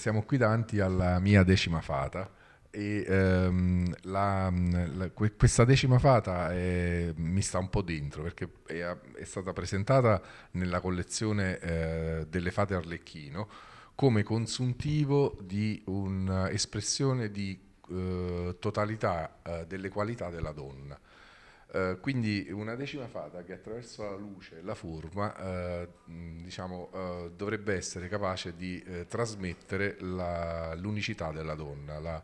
Siamo qui davanti alla mia decima fata e ehm, la, la, questa decima fata è, eh, mi sta un po' dentro perché è, è stata presentata nella collezione eh, delle fate Arlecchino come consuntivo di un'espressione di eh, totalità eh, delle qualità della donna. Eh, quindi una decima fata che attraverso la luce e la forma eh, diciamo, eh, dovrebbe essere capace di eh, trasmettere l'unicità della donna, la,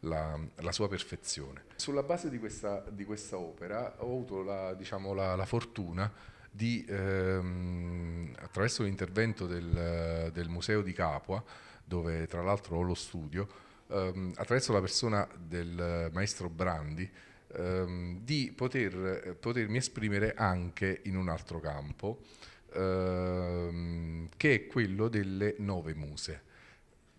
la, la, sua perfezione. Sulla base di questa, di questa opera ho avuto la, diciamo, la fortuna di, ehm, attraverso l'intervento del, del, Museo di Capua, dove tra l'altro ho lo studio, ehm, attraverso la persona del maestro Brandi, ehm, di poter, potermi esprimere anche in un altro campo, ehm, che è quello delle nove muse.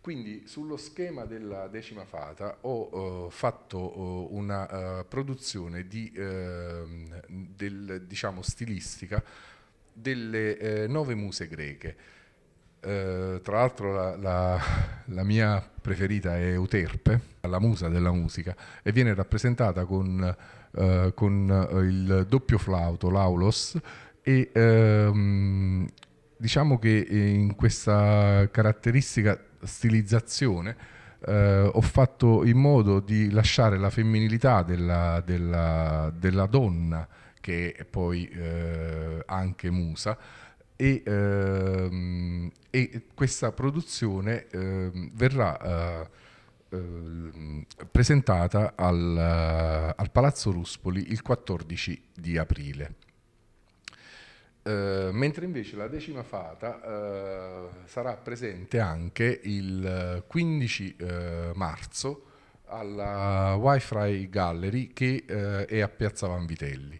Quindi sullo schema della decima fata ho eh, fatto eh, una eh, produzione di, ehm, del, diciamo, stilistica delle eh, nove muse greche. Eh, tra l'altro la, la, la, mia preferita è Euterpe, la musa della musica, e viene rappresentata con, eh, con eh, il doppio flauto, l'aulos, e ehm, diciamo che in questa caratteristica stilizzazione eh, ho fatto in modo di lasciare la femminilità della, della, della donna, che è poi eh, anche musa, e, ehm, e questa produzione ehm, verrà eh, ehm, presentata al, al, Palazzo Ruspoli il 14 di aprile. Eh, mentre invece la decima fata eh, sarà presente anche il 15 eh, marzo alla Wi-Fi Gallery che eh, è a Piazza Vanvitelli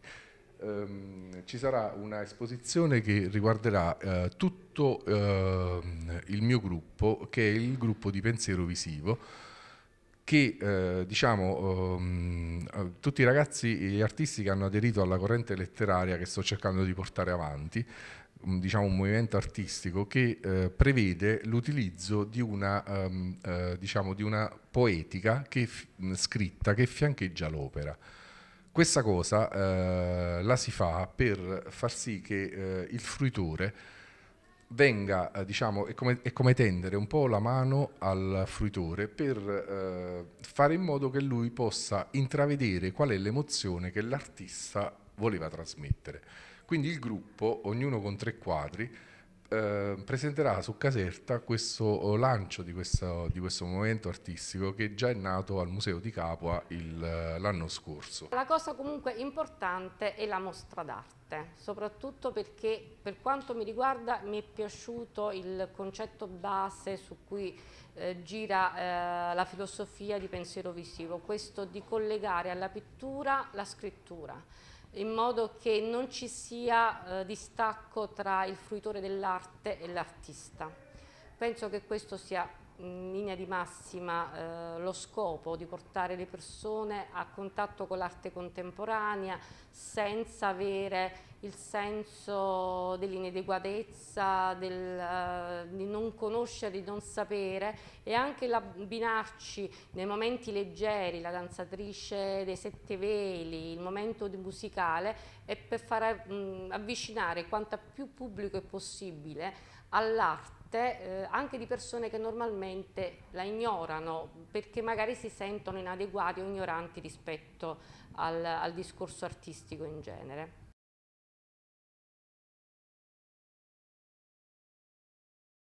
ehm, ci sarà una esposizione che riguarderà eh, tutto eh, il mio gruppo, che è il gruppo di pensiero visivo, che eh, diciamo, ehm, eh, tutti i ragazzi e gli artisti che hanno aderito alla corrente letteraria che sto cercando di portare avanti, diciamo, un movimento artistico che eh, prevede l'utilizzo di, um, eh, diciamo, di, una poetica che scritta che fiancheggia l'opera. Questa cosa eh, la si fa per far sì che eh, il fruitore venga, eh, diciamo, è come, è come, tendere un po' la mano al fruitore per eh, fare in modo che lui possa intravedere qual è l'emozione che l'artista voleva trasmettere. Quindi il gruppo, ognuno con tre quadri, eh, presenterà su Caserta questo eh, lancio di questo, di questo movimento artistico che già è nato al Museo di Capua eh, l'anno scorso. La cosa comunque importante è la mostra d'arte, soprattutto perché per quanto mi riguarda mi è piaciuto il concetto base su cui eh, gira eh, la filosofia di pensiero visivo, questo di collegare alla pittura la scrittura in modo che non ci sia eh, distacco tra il fruitore dell'arte e l'artista. Penso che questo sia in linea di massima eh, lo scopo di portare le persone a contatto con l'arte contemporanea senza avere il senso dell'inadeguatezza, del, uh, di non conoscere, di non sapere e anche l'abbinarci nei momenti leggeri, la danzatrice dei sette veli, il momento musicale è per far mh, mm, avvicinare quanto più pubblico è possibile all'arte eh, anche di persone che normalmente la ignorano perché magari si sentono inadeguati o ignoranti rispetto al, al discorso artistico in genere.